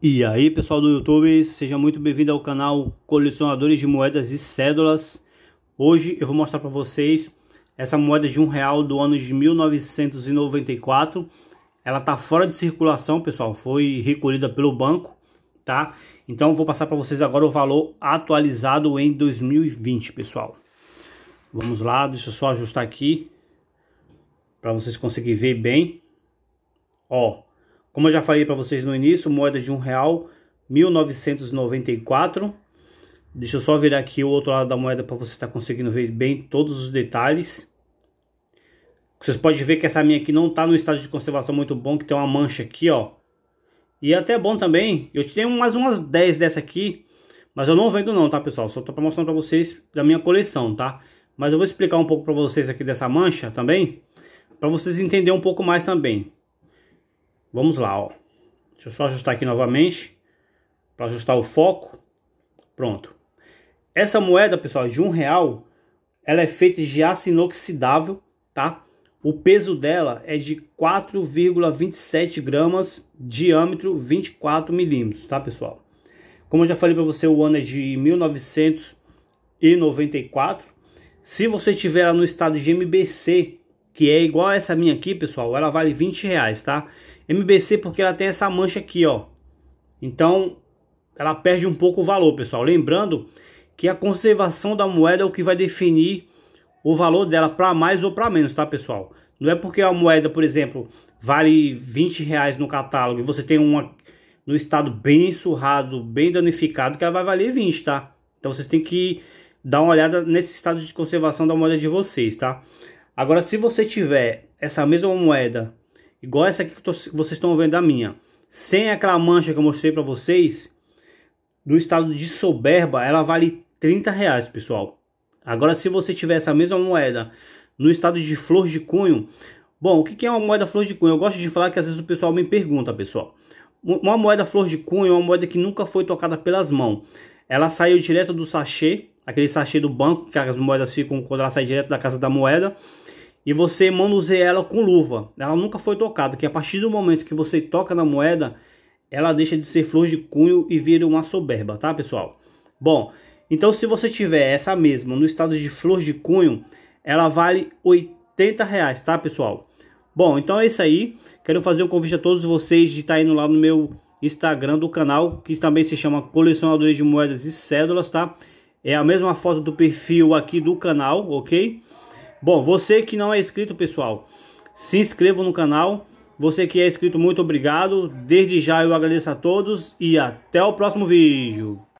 E aí pessoal do YouTube, seja muito bem-vindo ao canal Colecionadores de Moedas e Cédulas. Hoje eu vou mostrar para vocês essa moeda de um real do ano de 1994. Ela tá fora de circulação, pessoal, foi recolhida pelo banco, tá? Então vou passar para vocês agora o valor atualizado em 2020, pessoal. Vamos lá, deixa eu só ajustar aqui para vocês conseguirem ver bem. Ó, como eu já falei para vocês no início, moeda de um real, 1994. Deixa eu só virar aqui o outro lado da moeda para você estar tá conseguindo ver bem todos os detalhes. Vocês podem ver que essa minha aqui não está no estado de conservação muito bom, que tem uma mancha aqui, ó. E é até bom também, eu tenho mais umas 10 dessa aqui, mas eu não vendo não, tá pessoal? Só estou mostrando para vocês da minha coleção, tá? Mas eu vou explicar um pouco para vocês aqui dessa mancha também, para vocês entenderem um pouco mais também. Vamos lá, ó. Deixa eu só ajustar aqui novamente para ajustar o foco. Pronto. Essa moeda, pessoal, de um real, ela é feita de aço inoxidável, tá? O peso dela é de 4,27 gramas, diâmetro 24 milímetros, tá, pessoal? Como eu já falei para você, o ano é de 1994. Se você tiver ela no estado de MBC, que é igual a essa minha aqui, pessoal, ela vale 20 reais, tá? MBC porque ela tem essa mancha aqui, ó. Então, ela perde um pouco o valor, pessoal. Lembrando que a conservação da moeda é o que vai definir o valor dela para mais ou para menos, tá, pessoal? Não é porque a moeda, por exemplo, vale 20 reais no catálogo e você tem uma no estado bem surrado, bem danificado, que ela vai valer 20, tá? Então vocês têm que dar uma olhada nesse estado de conservação da moeda de vocês, tá? Agora, se você tiver essa mesma moeda Igual essa aqui que tô, vocês estão vendo a minha. Sem aquela mancha que eu mostrei para vocês, no estado de soberba, ela vale 30 reais, pessoal. Agora, se você tiver essa mesma moeda no estado de flor de cunho, bom, o que é uma moeda flor de cunho? Eu gosto de falar que às vezes o pessoal me pergunta, pessoal. Uma moeda flor de cunho é uma moeda que nunca foi tocada pelas mãos. Ela saiu direto do sachê, aquele sachê do banco que as moedas ficam quando ela sai direto da casa da moeda e você manuseia ela com luva. Ela nunca foi tocada, que a partir do momento que você toca na moeda, ela deixa de ser flor de cunho e vira uma soberba, tá, pessoal? Bom, então se você tiver essa mesma no estado de flor de cunho, ela vale 80 reais, tá, pessoal? Bom, então é isso aí. Quero fazer um convite a todos vocês de estar tá indo lá no meu Instagram do canal, que também se chama Colecionadores de Moedas e Cédulas, tá? É a mesma foto do perfil aqui do canal, ok? Bom, você que não é inscrito, pessoal, se inscreva no canal. Você que é inscrito, muito obrigado. Desde já eu agradeço a todos e até o próximo vídeo.